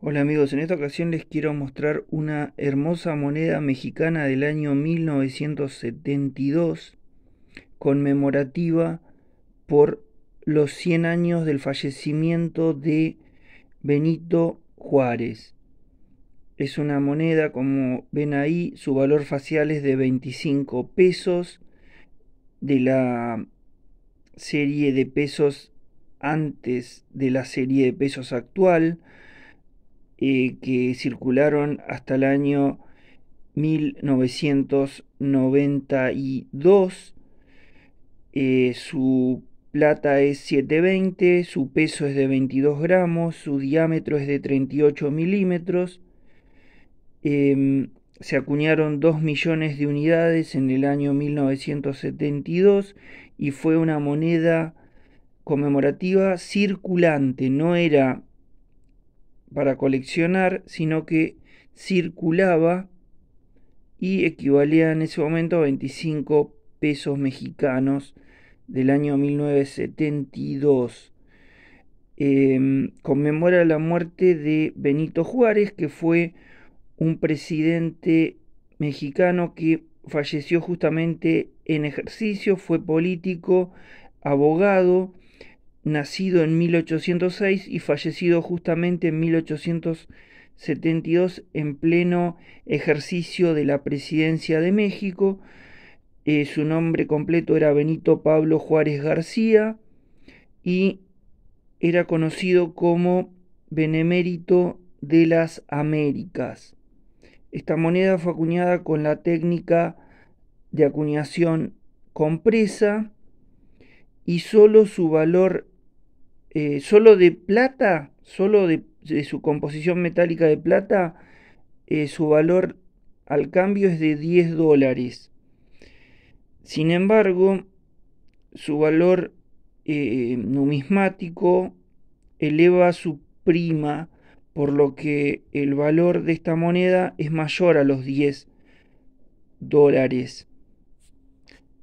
Hola amigos, en esta ocasión les quiero mostrar una hermosa moneda mexicana del año 1972 conmemorativa por los 100 años del fallecimiento de Benito Juárez. Es una moneda, como ven ahí, su valor facial es de 25 pesos de la serie de pesos antes de la serie de pesos actual que circularon hasta el año 1992. Eh, su plata es 720, su peso es de 22 gramos, su diámetro es de 38 milímetros. Em, se acuñaron 2 millones de unidades en el año 1972 y fue una moneda conmemorativa circulante, no era para coleccionar, sino que circulaba y equivalía en ese momento a 25 pesos mexicanos del año 1972. Em, conmemora la muerte de Benito Juárez, que fue un presidente mexicano que falleció justamente en ejercicio, fue político, abogado, nacido en 1806 y fallecido justamente en 1872 en pleno ejercicio de la presidencia de México. Eh, su nombre completo era Benito Pablo Juárez García y era conocido como Benemérito de las Américas. Esta moneda fue acuñada con la técnica de acuñación compresa y solo su valor eh, solo de plata, solo de, su composición metálica de plata, eh, su valor al cambio es de 10 dólares. Sin embargo, su valor eh, numismático eleva su prima, por lo que el valor de esta moneda es mayor a los 10 dólares.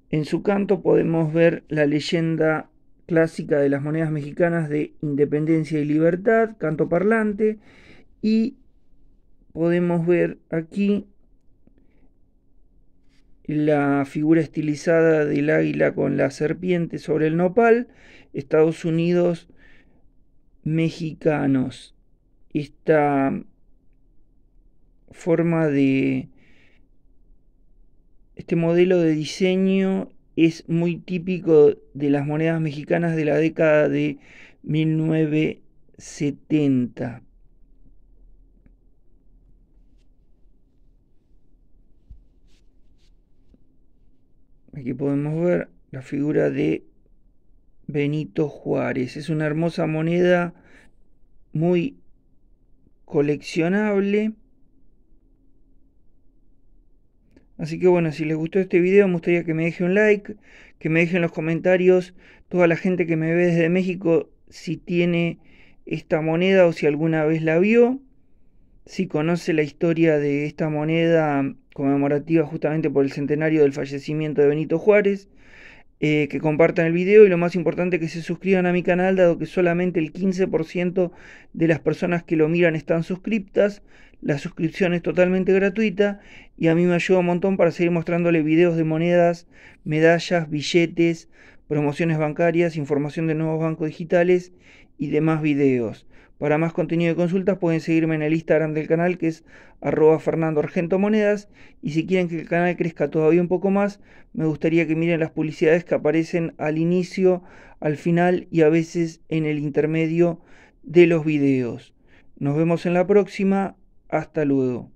En su canto podemos ver la leyenda clásica de las monedas mexicanas de independencia y libertad, canto parlante, y podemos ver aquí la figura estilizada del águila con la serpiente sobre el nopal, Estados Unidos mexicanos. Esta forma de este modelo de diseño es muy típico de las monedas mexicanas de la década de 1970. Aquí podemos ver la figura de Benito Juárez. Es una hermosa moneda muy coleccionable Así que bueno, si les gustó este video me gustaría que me dejen un like, que me dejen los comentarios, toda la gente que me ve desde México, si tiene esta moneda o si alguna vez la vio, si conoce la historia de esta moneda conmemorativa justamente por el centenario del fallecimiento de Benito Juárez, eh, que compartan el video y lo más importante que se suscriban a mi canal dado que solamente el 15% de las personas que lo miran están suscriptas. La suscripción es totalmente gratuita y a mí me ayuda un montón para seguir mostrándole videos de monedas, medallas, billetes, promociones bancarias, información de nuevos bancos digitales y demás videos. Para más contenido y consultas pueden seguirme en el Instagram del canal que es arroba Fernando Argento Monedas y si quieren que el canal crezca todavía un poco más me gustaría que miren las publicidades que aparecen al inicio, al final y a veces en el intermedio de los videos. Nos vemos en la próxima, hasta luego.